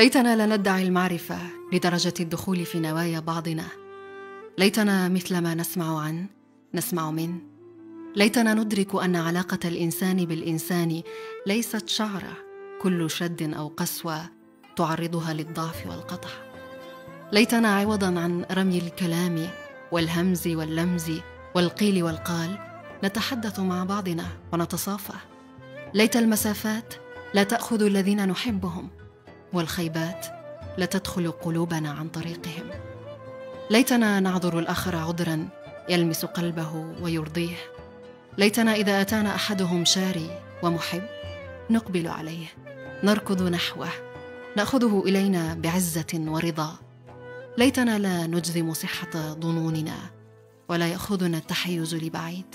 ليتنا لا ندعي المعرفة لدرجة الدخول في نوايا بعضنا ليتنا مثل ما نسمع عن نسمع من ليتنا ندرك أن علاقة الإنسان بالإنسان ليست شعرة كل شد أو قسوة تعرضها للضعف والقطع ليتنا عوضا عن رمي الكلام والهمز واللمز والقيل والقال نتحدث مع بعضنا ونتصافى ليت المسافات لا تاخذ الذين نحبهم والخيبات لتدخل قلوبنا عن طريقهم ليتنا نعذر الاخر عذرا يلمس قلبه ويرضيه ليتنا اذا اتانا احدهم شاري ومحب نقبل عليه نركض نحوه ناخذه الينا بعزه ورضا ليتنا لا نجزم صحه ظنوننا ولا ياخذنا التحيز لبعيد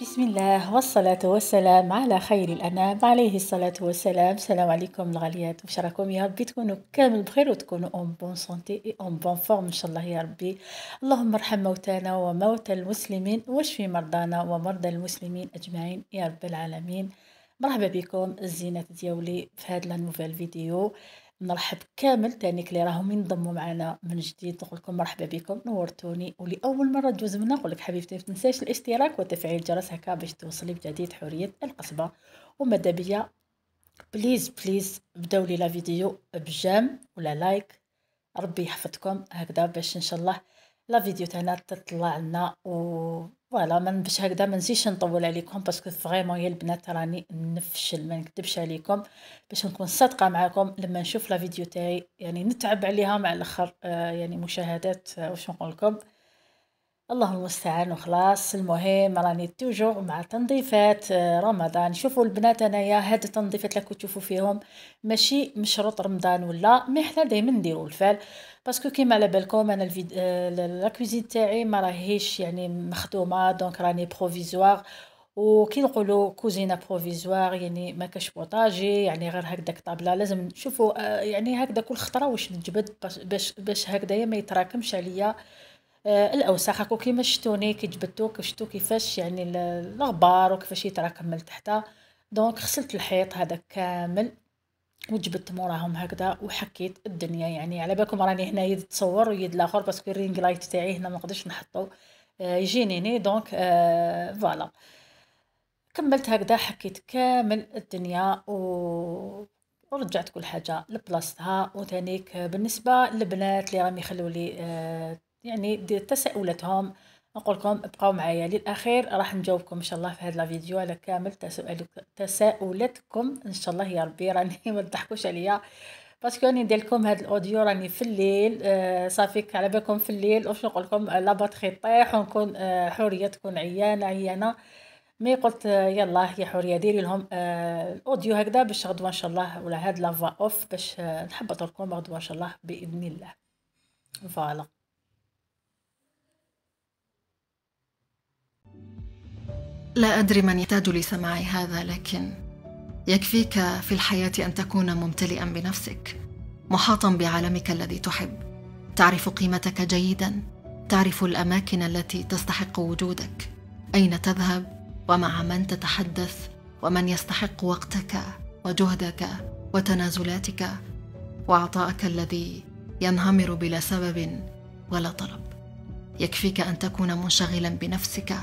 بسم الله والصلاة والسلام على خير الأنام عليه الصلاة والسلام السلام عليكم الغاليات وش راكم يا ربي تكونوا كامل بخير وتكونوا اون بون سونتي أم اون بون فورم إن شاء الله يا ربي اللهم ارحم موتانا وموتى المسلمين واشفي مرضانا ومرضى المسلمين أجمعين يا رب العالمين مرحبا بكم الزينات ديولي في هاد لا نوفيل فيديو نرحب كامل تانيك اللي راهم ينضموا معنا من جديد نقول لكم مرحبا بكم نورتوني ولاول مره تجوز منا نقول لك حبيبتي ما تنساش الاشتراك وتفعيل الجرس هكا باش توصلي بجديد حوريه القصبه وماذا بليز بليز بداو لي لا فيديو بجام ولا لايك ربي يحفظكم هكذا باش ان شاء الله لا فيديو تاعنا تطلع لنا و فوالا ما باش هكذا ما نزيدش نطول عليكم باسكو فريمون يا البنات راني نفشل ما نكذبش عليكم باش نكون صادقه معكم لما نشوف لا فيديو تاعي يعني نتعب عليها مع الاخر آه يعني مشاهدات آه واش نقول لكم الله المستعان وخلاص المهم راني توجور مع تنظيفات آه، رمضان شوفوا البنات انايا هاد التنظيفات اللي تشوفوا فيهم ماشي مشروط رمضان ولا مي حنا دائما نديروا الفال باسكو كيما على بالكم انا الفيد... آه، لا كوزين تاعي ما راهيش يعني مخدومه دونك راني بروفيزوار وكي نقولوا كوزينه بروفيزوار يعني ما كاش بوطاجي يعني غير هكداك طابله لازم نشوفوا آه، يعني هكذا كل خطره واش نجبد باش باش هكذايا ما يتراكمش عليا آه، الاوساخ هاكو كيما شتوني كي جبدتو شتو كيفاش يعني الغبار وكيفاش يتراكم من تحت دونك غسلت الحيط هذا كامل وجبدت موراهم هكذا وحكيت الدنيا يعني على بالكم راني هنا يد تصور ويد الاخر باسكو الرينغ لايت تاعي هنا ما نقدرش نحطو آه، يجينيني دونك آه فوالا كملت هكذا حكيت كامل الدنيا و ورجعت كل حاجه لبلاصتها وثانيك بالنسبه للبنات اللي راهم يخلوا لي آه يعني دير تساؤلاتهم نقول لكم بقاو معايا للاخير راح نجاوبكم ان شاء الله في هذا الفيديو على كامل تساؤلاتكم ان شاء الله يا ربي راني ما تضحكوش عليا باسكو راني ندير لكم هذا الاوديو راني في الليل آه صافي على بالكم في الليل واش نقول لكم لا باتري طيح ونكون آه حوريه تكون عيانه عيانه مي قلت آه، يلا يا حوريه ديري لهم آه الاوديو هكذا باش غدوه ان شاء الله ولا هاد لافا اوف باش آه نحبط لكم غدوه ان شاء الله باذن الله فوالا لا أدري من يحتاج لسماع هذا لكن يكفيك في الحياة أن تكون ممتلئا بنفسك محاطا بعالمك الذي تحب تعرف قيمتك جيدا تعرف الأماكن التي تستحق وجودك أين تذهب ومع من تتحدث ومن يستحق وقتك وجهدك وتنازلاتك وعطائك الذي ينهمر بلا سبب ولا طلب يكفيك ان تكون منشغلا بنفسك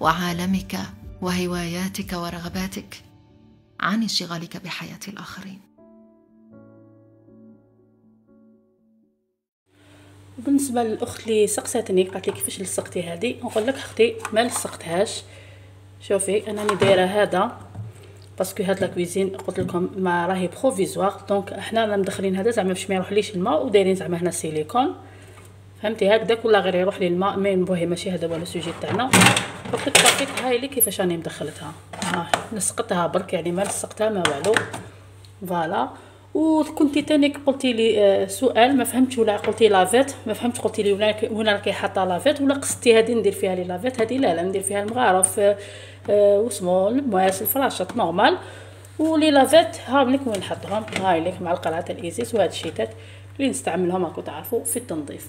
وعالمك وهواياتك ورغباتك عن انشغالك بحياه الاخرين بالنسبه للاخت اللي سقساتني قالت لي كيفاش لصقتي هذه نقول لك اختي ما لصقتهاش شوفي انني دايره هذا باسكو هاد لا كويزين قلت لكم ما راهي بروفيزوار دونك حنا راه مدخلين هذا زعما باش ما يروحليش الماء ودايرين زعما هنا سيليكون فهمتي هكذا ولا غير يروح لي الماء مي بوهي ماشي هذا هو السوجي تاعنا حطيت بابيت هاي لي كيفاش راني مدخلتها ها نسقتها برك يعني ما لصقتها ما والو فوالا وكنتي تاني قلتي لي آه، سؤال ما فهمتش ولا قلتي لافيت ما فهمتش قلتي لي ولا هنا راكي حاطه لافيت ولا قصدتي هذه ندير فيها لي لافيت هذه لا لا ندير فيها المغارف آه، آه، وسمو المواس الفراشط نورمال ولي لافيت ها ملي وين نحطهم هاي ليك مع القلعه تاع الايزيس وهاد الشيتات اللي نستعملهم راكو تعرفوا في التنظيف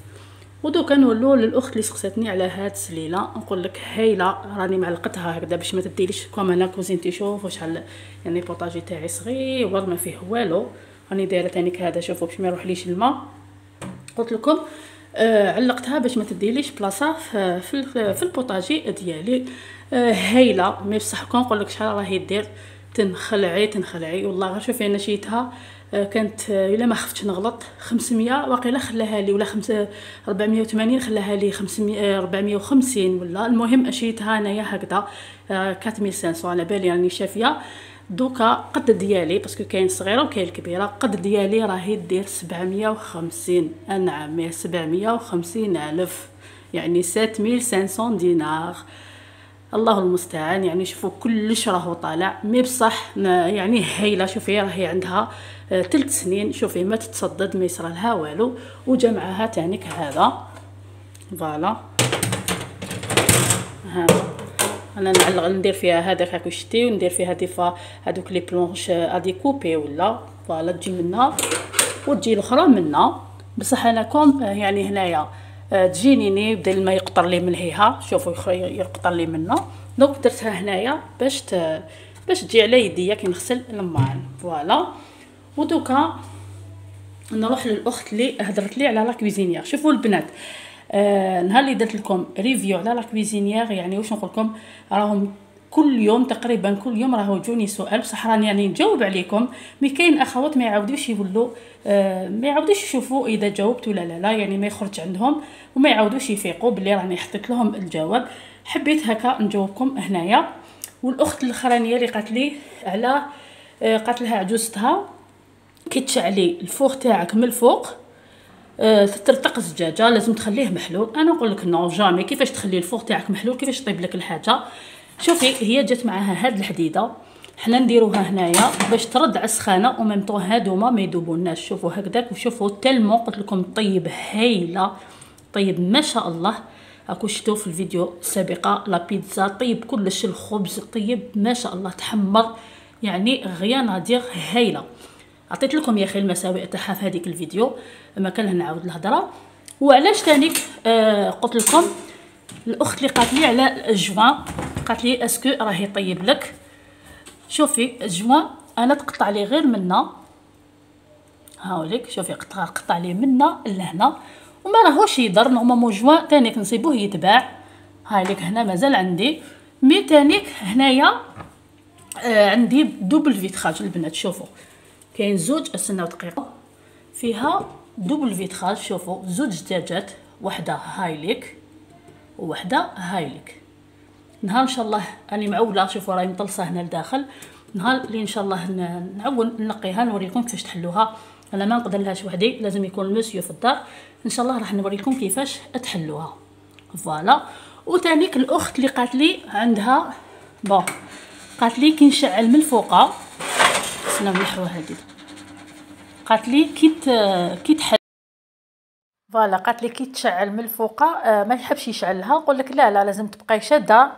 ودو كنولو للاخت اللي سقساتني على هاد السليله نقول لك هايله راني معلقتها هكذا باش ما تديليش كوم هنا كوزينتي شوفوا شحال يعني البوطاجي تاعي صغير ما فيه والو راني دايره تانيك هذا شوفوا باش ما يروحليش الماء قلت لكم آه علقتها باش ما تديليش بلاصه في في البوطاجي ديالي آه هايله مي بصح كنقول لك شحال راهي دير تنخلعي تنخلعي والله غير شوفي انا شيتها آه، كانت آه، الا ما خفتش نغلط 500 واقيلا خلاها لي ولا 5 480 خلاها لي 500 450 آه، ولا المهم اشيتها انايا هكذا 4500 على بالي راني يعني شافيه دوكا قد ديالي باسكو كاين صغيره وكاين الكبيره قد ديالي راهي دير 750 نعم 750 الف يعني 7500 دينار الله المستعان يعني شوفوا كلش راهو طالع مي بصح يعني هايله شوفي راهي عندها آه، تلت سنين شوفي ما تتصدد ما يصرى لها والو وجا معاها تانيك هذا فوالا ها انا نعلق ندير فيها هاك كاكوشتي وندير فيها ديفا هذوك لي بلونش آه، ادي كوبي ولا فوالا تجي منها وتجي الاخرى منها بصح انا كوم آه، يعني هنايا آه، تجينيني يبدا الماء يقطر لي من هيها شوفوا يقطر لي منه دونك درتها هنايا باش ت... باش تجي على يديا كي نغسل الماعن فوالا ودوكا نروح للاخت اللي هضرت لي على لا كويزينيير شوفوا البنات آه نهار اللي درت لكم ريفيو على لا كويزينيير يعني واش نقول لكم راهم كل يوم تقريبا كل يوم راهو يجوني سؤال بصح راني يعني نجاوب عليكم مي كاين اخوات ما يعاودوش يقولوا آه ما يعاودوش يشوفوا اذا جاوبت ولا لا لا يعني ما يخرج عندهم وما يعاودوش يفيقوا بلي راني حطيت لهم الجواب حبيت هكا نجاوبكم هنايا والاخت الاخرانيه اللي قالت لي على آه قالت لها عجوزتها كي تشعلي الفوق تاعك من الفوق أه ترتق الزجاجه لازم تخليه محلول انا نقول لك نو جامي كيفاش تخلي الفوق تاعك محلول كيفاش طيب لك الحاجه شوفي هي جات معاها هاد الحديده حنا نديروها هنايا باش ترد على السخانه وميم طون هادوما ما يذوبوناش شوفوا هكذاك وشوفوا تلمو قلت لكم طيب هايله طيب ما شاء الله راكم شفتوا في الفيديو السابقه لا بيتزا طيب كلش الخبز طيب ما شاء الله تحمر يعني غيانا نادير هايله عطيت لكم يا اخي المساوئ تاعها في هذيك الفيديو ما كان نعاود الهضره وعلاش ثاني آه قلت لكم الاخت اللي قالت لي على الجوان قالت لي اسكو راه يطيب لك شوفي الجوان انا تقطع لي غير منا هاوليك شوفي قطع قطع لي منا لهنا وما راهوش يضر نورمالمون جوان تانيك كنصيبوه يتباع هايليك هنا مازال عندي مي تانيك هنايا آه عندي دوبل فيتراج البنات شوفوا كاين زوج استناو دقيقه فيها دوبل فيتراج شوفوا زوج دجاجات وحده هايليك ووحده هايلك نهار ان شاء الله راني معوله شوفوا راهي مطلصه هنا لداخل نهار اللي ان شاء الله نعاون نقيها نوريكم كيفاش تحلوها انا ما نقدر لهاش وحدي لازم يكون المسيو في الدار ان شاء الله راح نوريكم كيفاش تحلوها فوالا وتانيك الاخت اللي قالت لي عندها بون قالت لي كي نشعل من الفوق سلام نحو هذه قالت لي كي كي تحل فوالا قالت لي كي تشعل من الفوق آه، ما يحبش يشعلها نقول لك لا لا لازم تبقاي شاده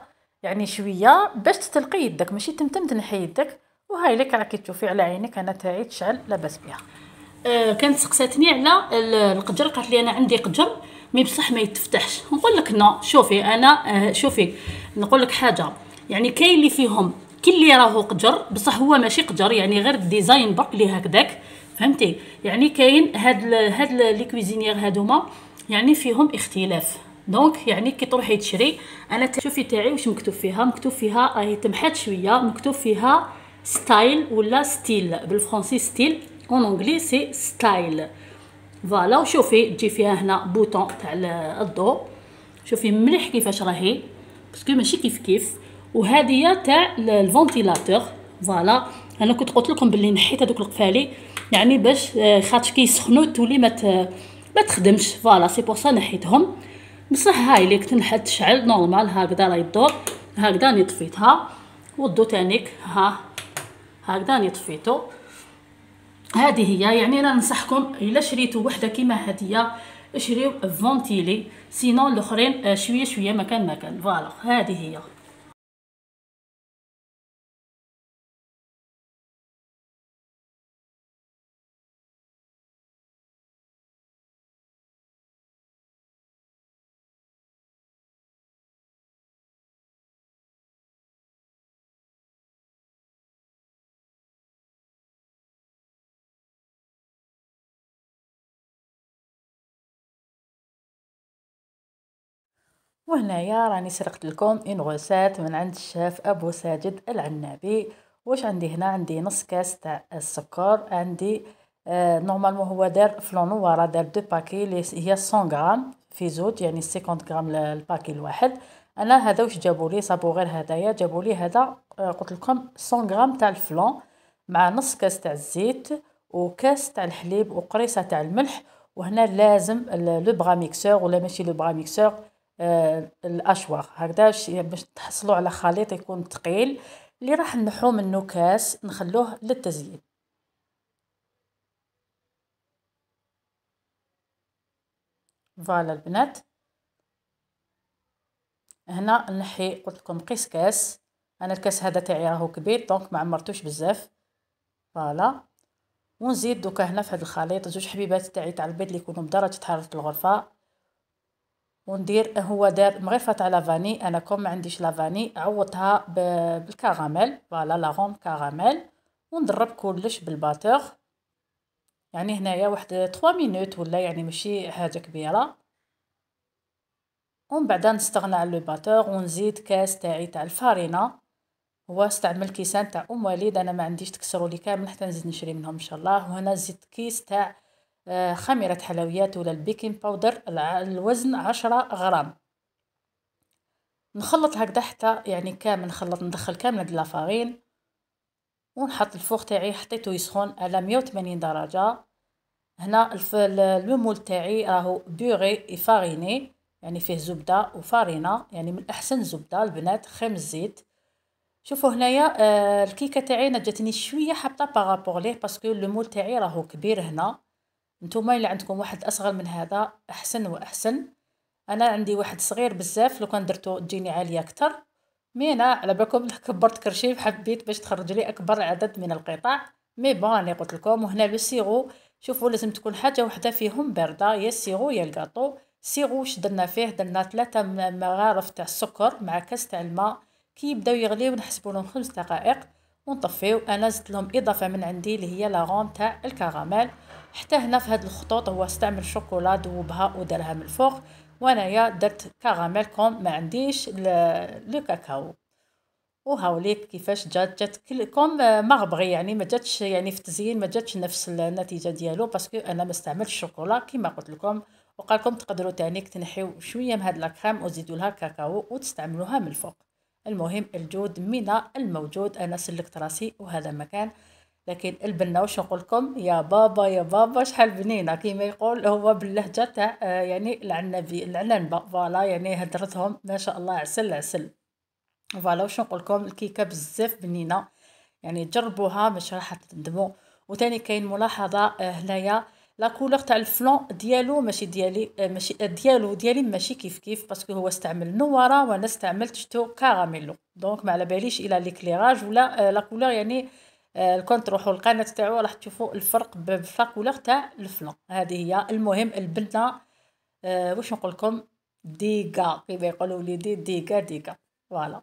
يعني شويه باش تتلقي يدك ماشي تمتم تنحي يدك وهاي لك راكي تشوفي على عينك انا تاعي تشعل لاباس بها أه كانت سقساتني على القجر قالت لي انا عندي قجر مي بصح ما يتفتحش نقول لك نو شوفي انا آه، شوفي نقول لك حاجه يعني كاين اللي فيهم كل اللي راهو قجر بصح هو ماشي قجر يعني غير الديزاين برك اللي هكذاك فهمتي يعني كاين هاد هاد لي كويزينيير هادوما يعني فيهم اختلاف دونك يعني كي تروحي تشري انا شوفي تاعي واش مكتوب فيها مكتوب فيها راهي تمحات شويه مكتوب فيها ستايل ولا ستيل بالفرنسي ستيل اون انغلي سي ستايل فوالا وشوفي تجي فيها هنا بوطون تاع الضو شوفي مليح كيفاش راهي باسكو ماشي كيف كيف وهذه تاع الفونتيلاتور فوالا انا كنت قلت لكم باللي نحيت هذوك القفالي يعني باش آه، خاطش كيسخنوا تولي ما ما تخدمش فوالا سي بور سا نحيتهم بصح هاي اللي كنت نحل تشعل نورمال هكذا راه يدور هكذا راني طفيتها والضو تانيك ها هكذا راني طفيتو هذه هي يعني انا ننصحكم الا شريتو وحده كيما هذه شريو فونتيلي سينو الاخرين آه، شويه شويه مكان مكان فوالا هذه هي وهنايا راني سرقت لكم اون من عند الشاف ابو ساجد العنابي واش عندي هنا عندي نص كاس تاع السكر عندي آه نورمالمون هو دار ورا دار دو باكي لي هي 100 غرام في زوج يعني 50 غرام الباكي الواحد انا هذا واش جابوا لي صابو غير هدايا جابوا لي هذا آه قلت لكم 100 غرام تاع الفلون مع نص كاس تاع الزيت وكاس تاع الحليب وقريصه تاع الملح وهنا لازم لو بغا ميكسور ولا ماشي لو بغا ميكسور آه، الاشواغ هكذا باش تحصلوا على خليط يكون ثقيل اللي راح نحو منه كاس نخلوه للتزيين فوالا البنات هنا نحي قلت لكم قيس كاس انا الكاس هذا تاعي راهو كبير دونك ما عمرتوش بزاف فوالا ونزيد دوكا هنا في هذا الخليط زوج حبيبات تاعي تاع البيض اللي يكونوا بدرجه حراره الغرفه وندير هو دار مغرفة تاع لافاني انا كوم ما عنديش لافاني عوضتها بالكراميل فوالا لاغوم كراميل ونضرب كلش بالباتور يعني هنايا واحد 3 مينوت ولا يعني ماشي حاجه كبيره ومن بعد نستغنى على لو باتور ونزيد كاس تاعي تاع الفارينه هو استعمل كيسان تاع ام وليد انا ما عنديش تكسروا لي كامل حتى نزيد نشري منهم ان شاء الله وهنا زدت كيس تاع آه، خميرة حلويات ولا البيكنج باودر الوزن عشرة غرام نخلط هكذا حتى يعني كامل نخلط ندخل كامل هاد لافارين ونحط الفوق تاعي حطيته يسخن على مية درجة هنا المول تاعي راهو بيغي فاريني يعني فيه زبدة وفارينة يعني من أحسن زبدة البنات خيم الزيت شوفوا هنايا آه، الكيكه تاعي جاتني شويه حبطة بارابور ليه باسكو لو مول تاعي راهو كبير هنا نتوما الا عندكم واحد اصغر من هذا احسن واحسن انا عندي واحد صغير بزاف لو كان درتو تجيني عاليه اكثر مي انا على بالكم كبرت كرشي حبيت باش تخرج لي اكبر عدد من القطع مي بون قلت لكم وهنا لو سيغو شوفوا لازم تكون حاجه وحده فيهم بارده يا السيغو يا الكاطو سيغو واش درنا فيه درنا ثلاثه مغارف تاع السكر مع كاس تاع الماء كي يبداو يغليو نحسبو لهم خمس دقائق ونطفيو انا زدت لهم اضافه من عندي اللي هي لاغون تاع الكراميل حتى هنا في هاد الخطوط هو استعمل شوكولا ذوبها ودارها من الفوق وانايا درت كراميل كوم ما عنديش لو كاكاو وهاوليك كيفاش جات جات كلكم آه، ما بغي يعني ما جاتش يعني في التزيين ما جاتش نفس النتيجه ديالو باسكو انا ما استعملتش الشوكولا كما قلت لكم وقال لكم تقدروا تانيك تنحيو شويه من هاد لاكريم وتزيدوا لها كاكاو وتستعملوها من الفوق المهم الجود من الموجود انا سلكت راسي وهذا مكان لكن البنا واش نقول لكم يا بابا يا بابا شحال بنينه كيما يقول هو باللهجه تاع آه، يعني العنبي العنبه فوالا يعني هدرتهم ما شاء الله عسل عسل فوالا واش نقول لكم الكيكه بزاف بنينه يعني جربوها مش راح تندموا وثاني كاين ملاحظه آه، هنايا لا كولور تاع الفلون ديالو ماشي ديالي آه، ماشي ديالو ديالي ماشي كيف كيف باسكو هو استعمل نواره وانا استعملت شتو كاراميلو دونك ما على باليش الى ليكليراج ولا لا كولور يعني آه، تروحوا القناة تاعو راح تشوفوا الفرق بفاك ولا تاع الفلون هذه هي المهم البنه آه، واش نقول لكم ديكا كيما يقولوا وليدي ديكا ديكا فوالا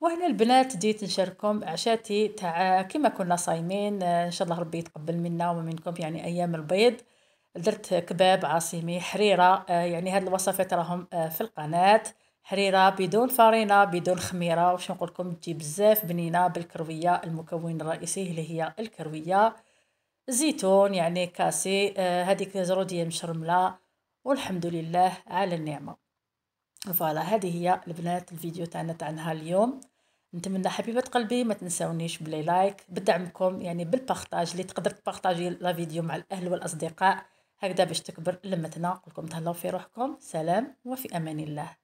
وهنا البنات جيت نشارككم عشاتي تاع كيما كنا صايمين آه، ان شاء الله ربي يتقبل منا ومنكم يعني ايام البيض درت كباب عاصمي حريره يعني هاد الوصفات راهم في القناه حريره بدون فرينه بدون خميره واش نقول لكم تجي بزاف بنينه بالكرويه المكون الرئيسي اللي هي الكرويه زيتون يعني كاسي آه هذيك زروديه مشرمله والحمد لله على النعمه فوالا هذه هي البنات الفيديو تاعنا تاع نهار اليوم نتمنى حبيبه قلبي ما تنساونيش بلي لايك بدعمكم يعني بالبارطاج اللي تقدر تبارطاجي لا فيديو مع الاهل والاصدقاء هكذا باش تكبر لمتنا نقول لكم تهلاو في روحكم سلام وفي امان الله